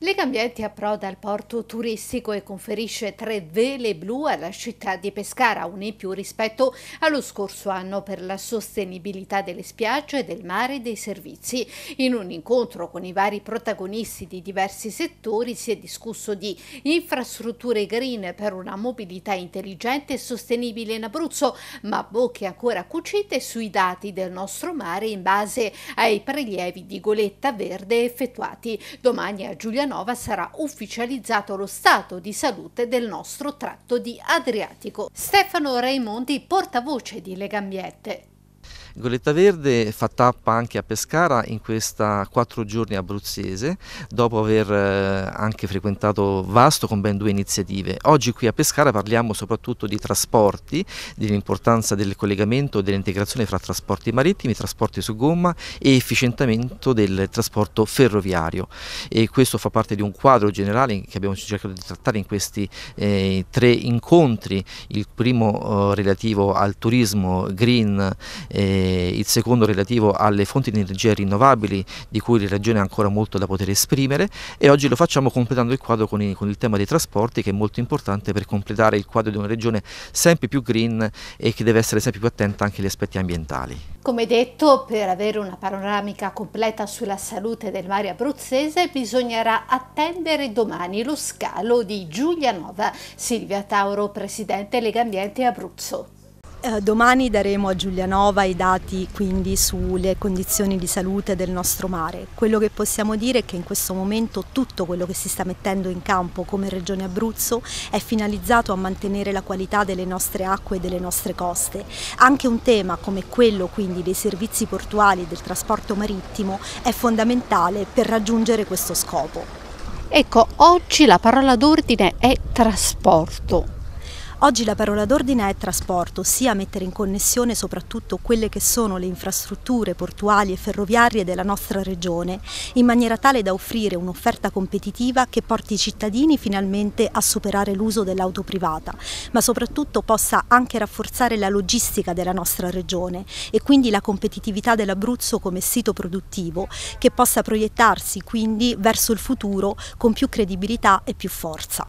Le Gambienti approda al porto turistico e conferisce tre vele blu alla città di Pescara, un in più rispetto allo scorso anno per la sostenibilità delle spiagge, del mare e dei servizi. In un incontro con i vari protagonisti di diversi settori si è discusso di infrastrutture green per una mobilità intelligente e sostenibile in Abruzzo, ma bocche ancora cucite sui dati del nostro mare in base ai prelievi di goletta verde effettuati. Domani a Giuliano 2009 sarà ufficializzato lo stato di salute del nostro tratto di Adriatico. Stefano Raimondi, portavoce di Legambiente. Goletta Verde fa tappa anche a Pescara in questa quattro giorni abruzzese, dopo aver eh, anche frequentato Vasto con ben due iniziative. Oggi qui a Pescara parliamo soprattutto di trasporti, dell'importanza del collegamento e dell'integrazione fra trasporti marittimi, trasporti su gomma e efficientamento del trasporto ferroviario. E questo fa parte di un quadro generale che abbiamo cercato di trattare in questi eh, tre incontri, il primo eh, relativo al turismo green eh, eh, il secondo relativo alle fonti di energia rinnovabili di cui la Regione ha ancora molto da poter esprimere e oggi lo facciamo completando il quadro con, i, con il tema dei trasporti che è molto importante per completare il quadro di una Regione sempre più green e che deve essere sempre più attenta anche agli aspetti ambientali. Come detto, per avere una panoramica completa sulla salute del mare abruzzese bisognerà attendere domani lo scalo di Giulianova. Silvia Tauro, Presidente Lega Ambiente Abruzzo. Eh, domani daremo a Giulianova i dati quindi sulle condizioni di salute del nostro mare. Quello che possiamo dire è che in questo momento tutto quello che si sta mettendo in campo come Regione Abruzzo è finalizzato a mantenere la qualità delle nostre acque e delle nostre coste. Anche un tema come quello quindi dei servizi portuali e del trasporto marittimo è fondamentale per raggiungere questo scopo. Ecco, oggi la parola d'ordine è trasporto. Oggi la parola d'ordine è trasporto, ossia mettere in connessione soprattutto quelle che sono le infrastrutture portuali e ferroviarie della nostra regione, in maniera tale da offrire un'offerta competitiva che porti i cittadini finalmente a superare l'uso dell'auto privata, ma soprattutto possa anche rafforzare la logistica della nostra regione e quindi la competitività dell'Abruzzo come sito produttivo, che possa proiettarsi quindi verso il futuro con più credibilità e più forza.